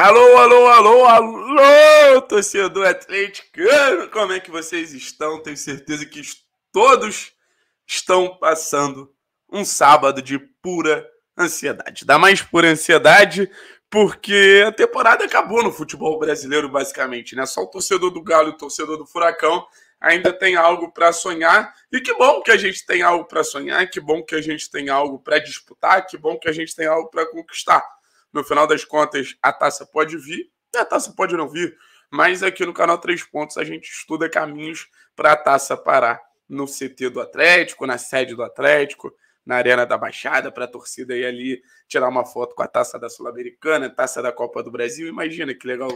Alô, alô, alô, alô, torcedor atleticano, como é que vocês estão? Tenho certeza que todos estão passando um sábado de pura ansiedade. Dá mais pura ansiedade, porque a temporada acabou no futebol brasileiro, basicamente, né? Só o torcedor do Galo e o torcedor do Furacão ainda tem algo para sonhar. E que bom que a gente tem algo para sonhar, que bom que a gente tem algo para disputar, que bom que a gente tem algo para conquistar. No final das contas, a taça pode vir, a taça pode não vir, mas aqui no canal Três Pontos a gente estuda caminhos para a taça parar no CT do Atlético, na sede do Atlético, na Arena da Baixada, para a torcida ir ali tirar uma foto com a taça da Sul-Americana, taça da Copa do Brasil. Imagina que legal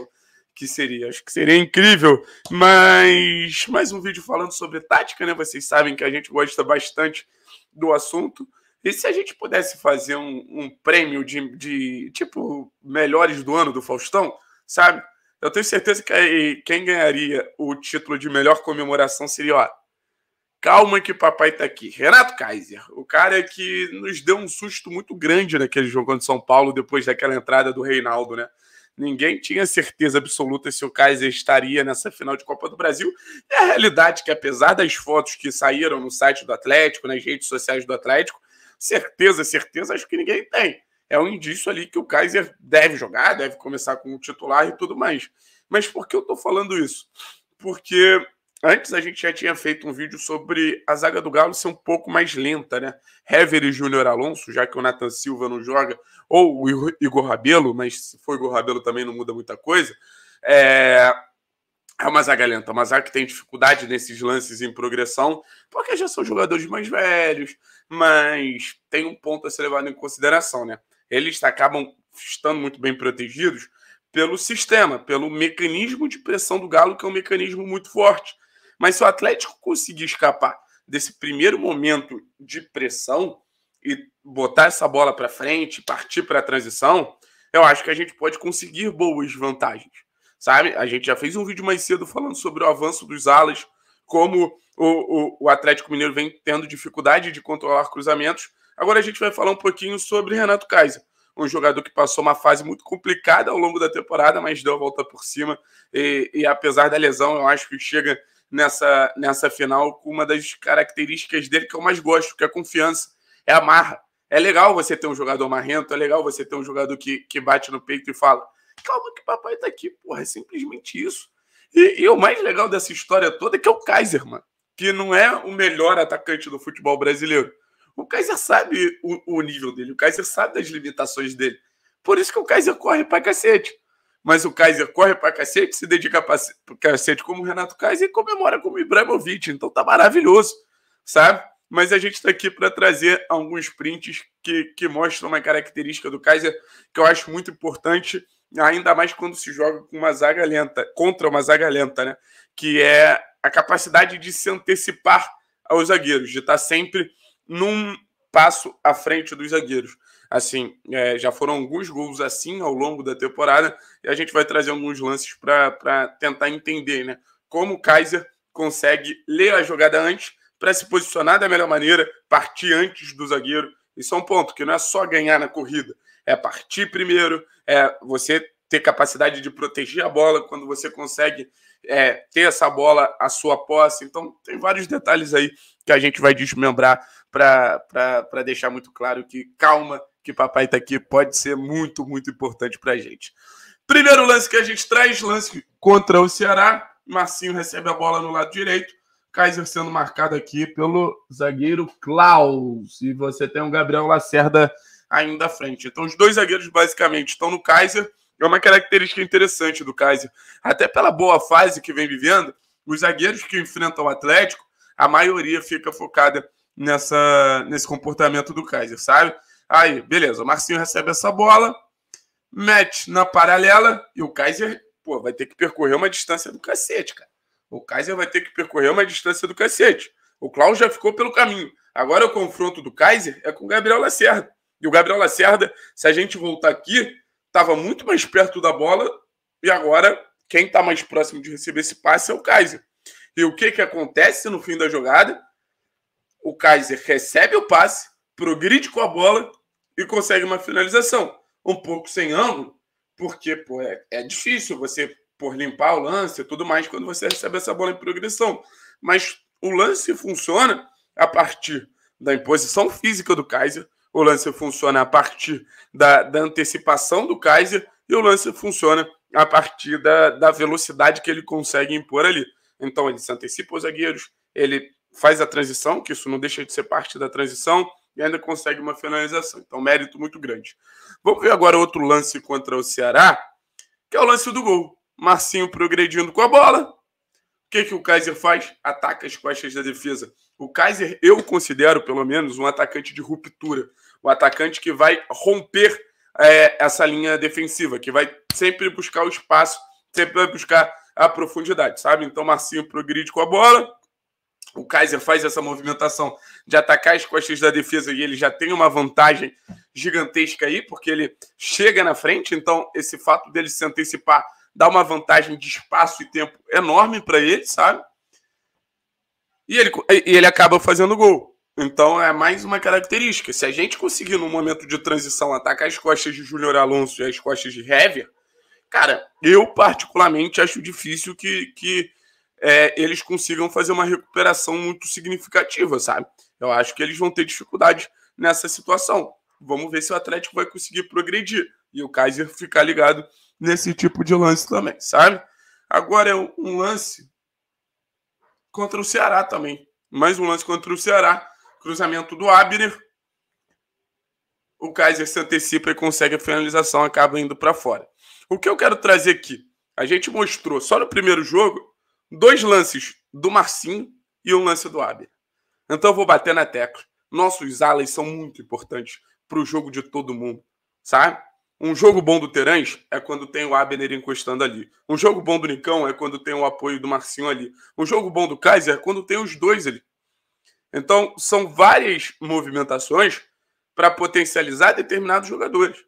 que seria. Acho que seria incrível. Mas mais um vídeo falando sobre tática, né? Vocês sabem que a gente gosta bastante do assunto. E se a gente pudesse fazer um, um prêmio de, de, tipo, melhores do ano do Faustão, sabe? Eu tenho certeza que quem ganharia o título de melhor comemoração seria, ó, calma que papai tá aqui. Renato Kaiser, o cara que nos deu um susto muito grande naquele jogo contra São Paulo, depois daquela entrada do Reinaldo, né? Ninguém tinha certeza absoluta se o Kaiser estaria nessa final de Copa do Brasil. É a realidade é que, apesar das fotos que saíram no site do Atlético, nas redes sociais do Atlético, certeza, certeza, acho que ninguém tem. É um indício ali que o Kaiser deve jogar, deve começar com o titular e tudo mais. Mas por que eu estou falando isso? Porque antes a gente já tinha feito um vídeo sobre a zaga do Galo ser um pouco mais lenta, né? Hever e Júnior Alonso, já que o Nathan Silva não joga, ou o Igor Rabelo, mas se for Igor Rabelo também não muda muita coisa. É, é o Mazagalha, o zaga que tem dificuldade nesses lances em progressão, porque já são jogadores mais velhos, mas tem um ponto a ser levado em consideração, né? Eles acabam estando muito bem protegidos pelo sistema, pelo mecanismo de pressão do Galo, que é um mecanismo muito forte. Mas se o Atlético conseguir escapar desse primeiro momento de pressão e botar essa bola para frente, partir para a transição, eu acho que a gente pode conseguir boas vantagens sabe? A gente já fez um vídeo mais cedo falando sobre o avanço dos alas, como o, o, o Atlético Mineiro vem tendo dificuldade de controlar cruzamentos. Agora a gente vai falar um pouquinho sobre Renato Kaiser, um jogador que passou uma fase muito complicada ao longo da temporada, mas deu a volta por cima. E, e apesar da lesão, eu acho que chega nessa, nessa final com uma das características dele que eu mais gosto, que é a confiança, é a marra. É legal você ter um jogador marrento, é legal você ter um jogador que, que bate no peito e fala: calma que papai tá aqui, porra, é simplesmente isso. E, e o mais legal dessa história toda é que é o Kaiser, mano, que não é o melhor atacante do futebol brasileiro. O Kaiser sabe o, o nível dele, o Kaiser sabe das limitações dele. Por isso que o Kaiser corre pra cacete. Mas o Kaiser corre pra cacete, se dedica pra cacete como o Renato Kaiser e comemora como o Ibrahimovic. Então tá maravilhoso, sabe? Mas a gente tá aqui para trazer alguns prints que, que mostram uma característica do Kaiser que eu acho muito importante ainda mais quando se joga com uma zaga lenta, contra uma zaga lenta, né? Que é a capacidade de se antecipar aos zagueiros, de estar tá sempre num passo à frente dos zagueiros. Assim, é, já foram alguns gols assim ao longo da temporada e a gente vai trazer alguns lances para tentar entender, né? Como o Kaiser consegue ler a jogada antes para se posicionar da melhor maneira, partir antes do zagueiro. Isso é um ponto que não é só ganhar na corrida, é partir primeiro, é você ter capacidade de proteger a bola quando você consegue é, ter essa bola à sua posse. Então, tem vários detalhes aí que a gente vai desmembrar para deixar muito claro que calma, que papai está aqui, pode ser muito, muito importante para a gente. Primeiro lance que a gente traz, lance contra o Ceará. Marcinho recebe a bola no lado direito. Kaiser sendo marcado aqui pelo zagueiro Klaus. E você tem o um Gabriel Lacerda ainda à frente. Então, os dois zagueiros basicamente estão no Kaiser. É uma característica interessante do Kaiser. Até pela boa fase que vem vivendo, os zagueiros que enfrentam o Atlético, a maioria fica focada nessa, nesse comportamento do Kaiser, sabe? Aí, beleza, o Marcinho recebe essa bola, mete na paralela e o Kaiser, pô, vai ter que percorrer uma distância do cacete, cara. O Kaiser vai ter que percorrer uma distância do cacete. O Klaus já ficou pelo caminho. Agora o confronto do Kaiser é com o Gabriel Lacerda. E o Gabriel Lacerda, se a gente voltar aqui, estava muito mais perto da bola e agora quem está mais próximo de receber esse passe é o Kaiser. E o que, que acontece no fim da jogada? O Kaiser recebe o passe, progride com a bola e consegue uma finalização. Um pouco sem ângulo, porque pô, é, é difícil você por limpar o lance e tudo mais quando você recebe essa bola em progressão. Mas o lance funciona a partir da imposição física do Kaiser, o lance funciona a partir da, da antecipação do Kaiser e o lance funciona a partir da, da velocidade que ele consegue impor ali. Então ele se antecipa os zagueiros, ele faz a transição, que isso não deixa de ser parte da transição, e ainda consegue uma finalização. Então, mérito muito grande. Vamos ver agora outro lance contra o Ceará, que é o lance do gol. Marcinho progredindo com a bola. O que, que o Kaiser faz? Ataca as costas da defesa o Kaiser, eu considero, pelo menos, um atacante de ruptura. O um atacante que vai romper é, essa linha defensiva, que vai sempre buscar o espaço, sempre vai buscar a profundidade, sabe? Então, Marcinho progride com a bola. O Kaiser faz essa movimentação de atacar as costas da defesa e ele já tem uma vantagem gigantesca aí, porque ele chega na frente. Então, esse fato dele se antecipar dá uma vantagem de espaço e tempo enorme para ele, sabe? e ele, e ele acaba fazendo gol. Então é mais uma característica. Se a gente conseguir, no momento de transição, atacar as costas de Júnior Alonso e as costas de Hever, cara, eu particularmente acho difícil que, que é, eles consigam fazer uma recuperação muito significativa, sabe? Eu acho que eles vão ter dificuldade nessa situação. Vamos ver se o Atlético vai conseguir progredir e o Kaiser ficar ligado nesse tipo de lance também, sabe? Agora é um lance contra o Ceará também. Mais um lance contra o Ceará. Cruzamento do Abner. O Kaiser se antecipa e consegue a finalização, acaba indo para fora. O que eu quero trazer aqui? A gente mostrou só no primeiro jogo dois lances do Marcinho e um lance do Abner. Então eu vou bater na tecla. Nossos alas são muito importantes para o jogo de todo mundo, sabe? Um jogo bom do Terãs é quando tem o Abner encostando ali. Um jogo bom do Nicão é quando tem o apoio do Marcinho ali. Um jogo bom do Kaiser é quando tem os dois ali. Então, são várias movimentações para potencializar determinados jogadores.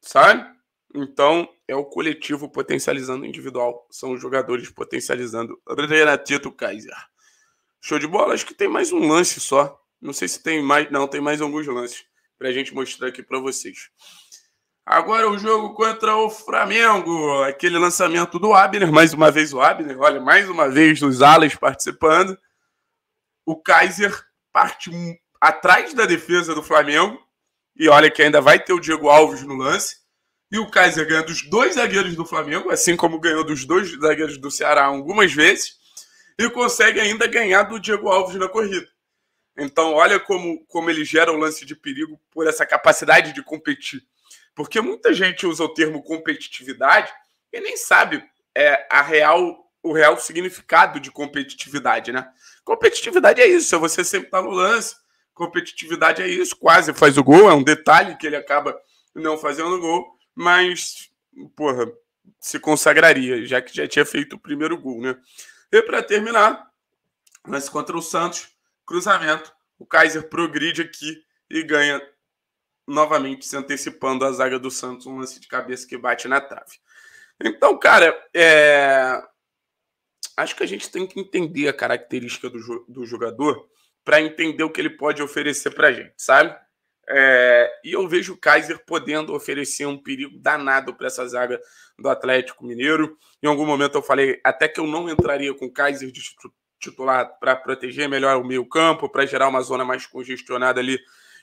Sabe? Então, é o coletivo potencializando o individual. São os jogadores potencializando Renatito Kaiser. Show de bola? Acho que tem mais um lance só. Não sei se tem mais. Não, tem mais alguns lances para a gente mostrar aqui para vocês. Agora o jogo contra o Flamengo. Aquele lançamento do Abner, mais uma vez o Abner, olha, mais uma vez os alas participando. O Kaiser parte atrás da defesa do Flamengo. E olha que ainda vai ter o Diego Alves no lance. E o Kaiser ganha dos dois zagueiros do Flamengo, assim como ganhou dos dois zagueiros do Ceará algumas vezes. E consegue ainda ganhar do Diego Alves na corrida. Então, olha como, como ele gera o lance de perigo por essa capacidade de competir porque muita gente usa o termo competitividade e nem sabe é, a real, o real significado de competitividade, né? Competitividade é isso, é você sempre estar tá no lance. Competitividade é isso, quase faz o gol, é um detalhe que ele acaba não fazendo gol, mas, porra, se consagraria, já que já tinha feito o primeiro gol, né? E para terminar, nós contra o Santos, cruzamento, o Kaiser progride aqui e ganha novamente se antecipando a zaga do Santos, um lance de cabeça que bate na trave. Então, cara, é... acho que a gente tem que entender a característica do, do jogador para entender o que ele pode oferecer para a gente, sabe? É... E eu vejo o Kaiser podendo oferecer um perigo danado para essa zaga do Atlético Mineiro. Em algum momento eu falei até que eu não entraria com o Kaiser de titular para proteger melhor o meio campo, para gerar uma zona mais congestionada ali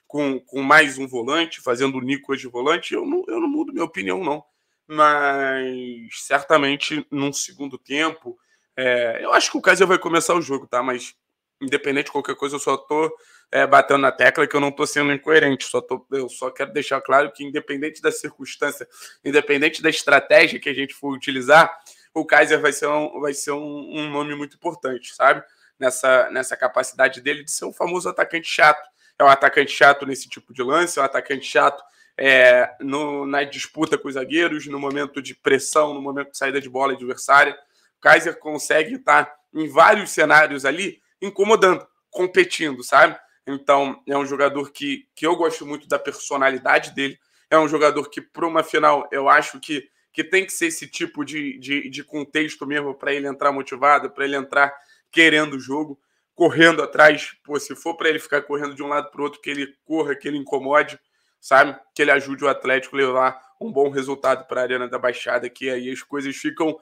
com, com mais um volante, fazendo o Nico hoje volante, eu não, eu não mudo minha opinião, não. Mas certamente num segundo tempo, é, eu acho que o Kaiser vai começar o jogo, tá? Mas independente de qualquer coisa, eu só tô é, batendo na tecla que eu não tô sendo incoerente. Só tô, eu só quero deixar claro que, independente da circunstância, independente da estratégia que a gente for utilizar, o Kaiser vai ser um, vai ser um, um nome muito importante, sabe? Nessa, nessa capacidade dele de ser um famoso atacante chato é um atacante chato nesse tipo de lance, é um atacante chato é, no, na disputa com os zagueiros, no momento de pressão, no momento de saída de bola adversária. O Kaiser consegue estar em vários cenários ali, incomodando, competindo, sabe? Então, é um jogador que, que eu gosto muito da personalidade dele. É um jogador que, para uma final, eu acho que, que tem que ser esse tipo de, de, de contexto mesmo para ele entrar motivado, para ele entrar querendo o jogo correndo atrás. Pô, se for para ele ficar correndo de um lado para o outro, que ele corra, que ele incomode, sabe? Que ele ajude o Atlético a levar um bom resultado para a Arena da Baixada, que aí as coisas ficam.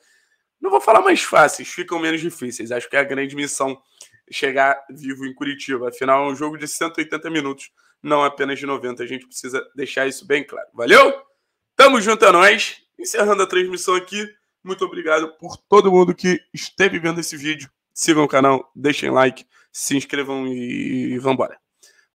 Não vou falar mais fáceis, ficam menos difíceis. Acho que é a grande missão chegar vivo em Curitiba. Afinal, é um jogo de 180 minutos, não apenas de 90. A gente precisa deixar isso bem claro. Valeu? Tamo junto a é nós. Encerrando a transmissão aqui. Muito obrigado por todo mundo que esteve vendo esse vídeo. Sigam o canal, deixem like, se inscrevam e vambora.